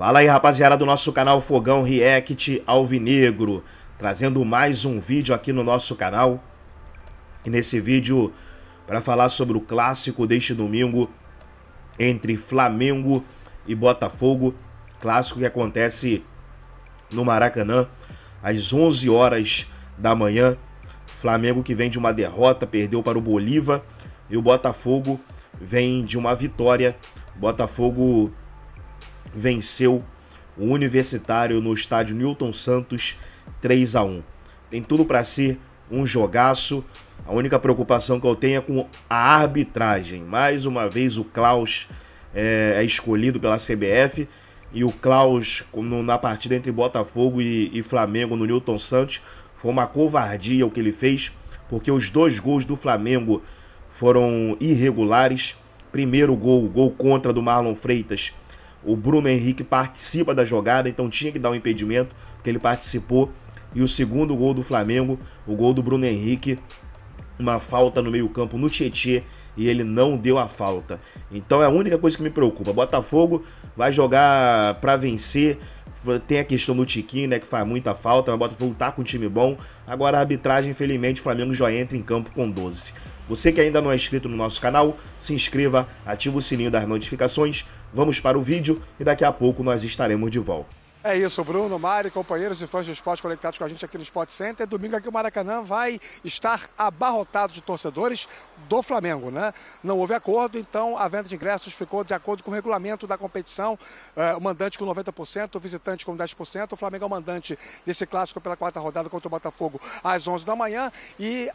Fala aí, rapaziada do nosso canal Fogão React Alvinegro, trazendo mais um vídeo aqui no nosso canal. E nesse vídeo, para falar sobre o clássico deste domingo entre Flamengo e Botafogo, clássico que acontece no Maracanã às 11 horas da manhã. Flamengo que vem de uma derrota, perdeu para o Bolívar, e o Botafogo vem de uma vitória. Botafogo venceu o Universitário no estádio Newton Santos 3 a 1. Tem tudo para ser um jogaço. A única preocupação que eu tenho é com a arbitragem. Mais uma vez o Klaus é, é escolhido pela CBF e o Klaus no, na partida entre Botafogo e, e Flamengo no Newton Santos foi uma covardia o que ele fez, porque os dois gols do Flamengo foram irregulares. Primeiro gol, gol contra do Marlon Freitas, o Bruno Henrique participa da jogada, então tinha que dar um impedimento, porque ele participou. E o segundo gol do Flamengo, o gol do Bruno Henrique, uma falta no meio-campo no Tietê e ele não deu a falta. Então é a única coisa que me preocupa. Botafogo vai jogar para vencer tem a questão do Tiquinho, né? Que faz muita falta, mas o Botafogo tá com um time bom. Agora a arbitragem, infelizmente, o Flamengo já entra em campo com 12. Você que ainda não é inscrito no nosso canal, se inscreva, ativa o sininho das notificações. Vamos para o vídeo e daqui a pouco nós estaremos de volta. É isso, Bruno, Mari, companheiros e fãs do esporte conectados com a gente aqui no Sport Center. Domingo aqui o Maracanã vai estar abarrotado de torcedores do Flamengo, né? Não houve acordo, então a venda de ingressos ficou de acordo com o regulamento da competição. É, o mandante com 90%, o visitante com 10%. O Flamengo é o mandante desse clássico pela quarta rodada contra o Botafogo às 11 da manhã. E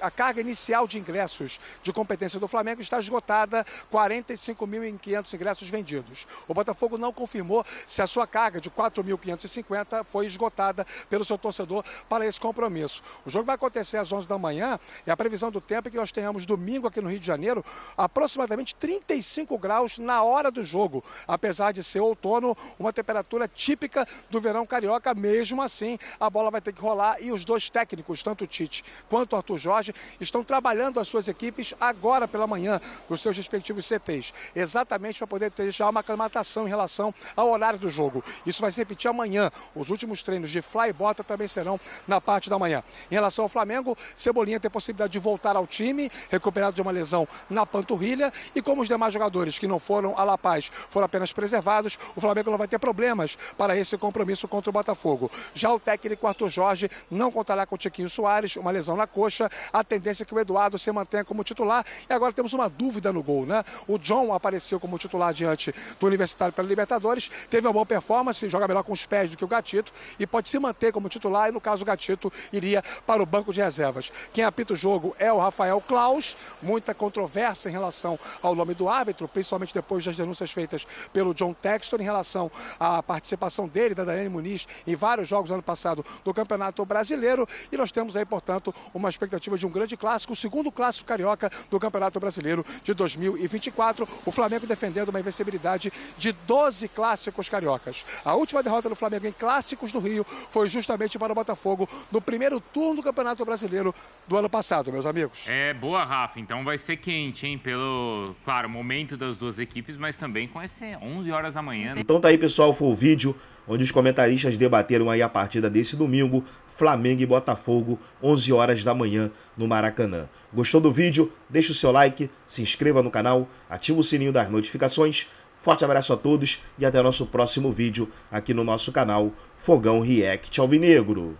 a carga inicial de ingressos de competência do Flamengo está esgotada, 45.500 ingressos vendidos. O Botafogo não confirmou se a sua carga de 4.550 foi esgotada pelo seu torcedor para esse compromisso. O jogo vai acontecer às 11 da manhã e a previsão do tempo é que nós tenhamos domingo aqui no Rio de Janeiro aproximadamente 35 graus na hora do jogo, apesar de ser outono, uma temperatura típica do verão carioca. Mesmo assim, a bola vai ter que rolar e os dois técnicos, tanto o Tite quanto o Arthur Jorge, estão trabalhando as suas equipes agora pela manhã nos seus respectivos CTs, exatamente para poder ter já uma aclimatação em relação ao horário do jogo. Isso vai se repetir amanhã. Os últimos treinos de Fly e Bota também serão na parte da manhã. Em relação ao Flamengo, Cebolinha tem possibilidade de voltar ao time, recuperado de uma lesão na panturrilha. E como os demais jogadores que não foram a La Paz foram apenas preservados, o Flamengo não vai ter problemas para esse compromisso contra o Botafogo. Já o técnico Arthur Jorge não contará com o Tiquinho Soares, uma lesão na coxa. A tendência é que o Eduardo se mantenha como titular. E agora temos uma dúvida no gol, né? O John apareceu como titular diante do Universitário pela Libertadores, teve uma boa performance, joga melhor com os pés do que o Gatito e pode se manter como titular e no caso o Gatito iria para o banco de reservas. Quem apita o jogo é o Rafael Klaus, muita controvérsia em relação ao nome do árbitro, principalmente depois das denúncias feitas pelo John Texton em relação à participação dele, da Daiane Muniz, em vários jogos ano passado do Campeonato Brasileiro e nós temos aí, portanto, uma expectativa de um grande clássico, o segundo clássico carioca do Campeonato Brasileiro de 2024, o Flamengo defendendo uma invencibilidade de 12 clássicos cariocas. A última derrota do Flamengo em clássicos do Rio foi justamente para o Botafogo no primeiro turno do Campeonato Brasileiro do ano passado, meus amigos. É, boa, Rafa. Então vai ser quente, hein? Pelo, claro, momento das duas equipes, mas também com esse 11 horas da manhã. Né? Então tá aí, pessoal, foi o vídeo onde os comentaristas debateram aí a partida desse domingo, Flamengo e Botafogo, 11 horas da manhã no Maracanã. Gostou do vídeo? Deixa o seu like, se inscreva no canal, ativa o sininho das notificações. Forte abraço a todos e até o nosso próximo vídeo aqui no nosso canal Fogão React Alvinegro.